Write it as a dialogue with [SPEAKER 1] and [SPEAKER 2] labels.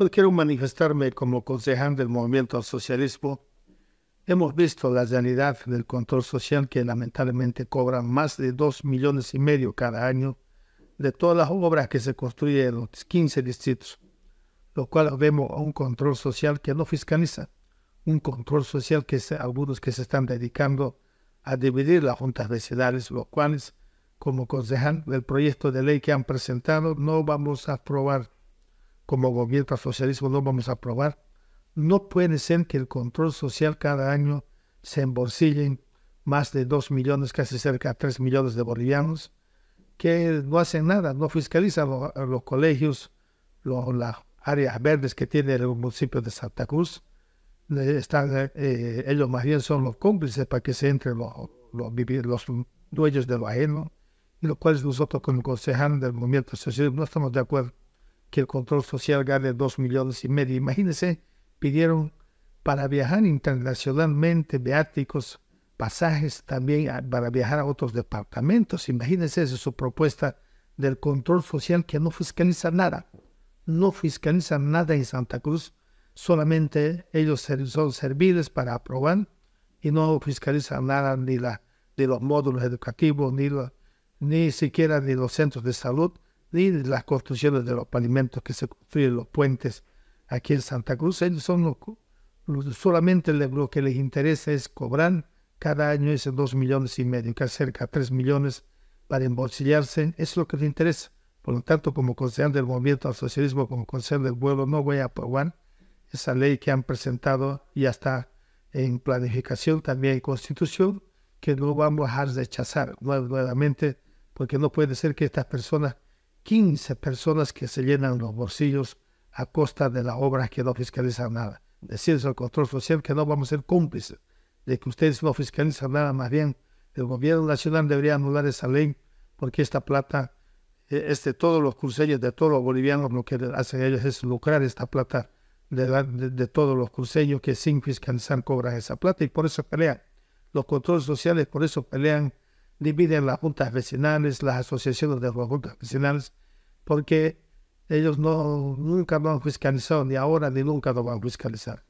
[SPEAKER 1] Pues quiero manifestarme como concejal del movimiento al socialismo. Hemos visto la realidad del control social que lamentablemente cobra más de 2 millones y medio cada año de todas las obras que se construyen en los 15 distritos, lo cual vemos a un control social que no fiscaliza, un control social que algunos que se están dedicando a dividir las juntas vecinales, los cuales, como concejal del proyecto de ley que han presentado, no vamos a aprobar como gobierno socialismo pues, no vamos a aprobar. No puede ser que el control social cada año se embolsillen más de 2 millones, casi cerca de 3 millones de bolivianos, que no hacen nada, no fiscalizan los colegios, las áreas verdes que tiene el municipio de Santa Cruz. Están, eh, eh, ellos más bien son los cómplices para que se entre los, dueños de lo ajeno, y lo cual nosotros como concejales del movimiento socialismo no estamos de acuerdo que el control social gane dos millones y medio. Imagínense, pidieron para viajar internacionalmente, beáticos, pasajes también ah, para viajar a otros departamentos. Imagínense esa es su propuesta del control social que no fiscaliza nada. No fiscaliza nada en Santa Cruz. Solamente ellos son serviles para aprobar y no fiscalizan nada ni, la, los módulos educativos, ni, ni siquiera de los centros de salud y las construcciones de los pavimentos que se construyen, los puentes aquí en Santa Cruz. Ellos son los, solamente lo que les interesa es cobrar cada año esos dos millones y medio, que cerca de tres millones para embolsillarse. es lo que les interesa. Por lo tanto, como consejero del movimiento al socialismo, como consejero del pueblo, no voy a aprobar esa ley que han presentado y ya está en planificación, también en constitución, que no vamos a rechazar nuevamente, porque no puede ser que estas personas 15 personas que se llenan los bolsillos a costa de las obras que no fiscalizan nada. Decirles al control social que no vamos a ser cómplices de que ustedes no fiscalizan nada, más bien el gobierno nacional debería anular esa ley porque esta plata de este, todos los cruceños, de todos los bolivianos, lo que hacen ellos es lucrar esta plata de, todos los cruceños que sin fiscalizar cobran esa plata y por eso pelean. Los controles sociales por eso pelean, dividen las juntas vecinales, las asociaciones de las juntas vecinales porque ellos nunca lo han fiscalizado, ni ahora ni nunca lo van a fiscalizar.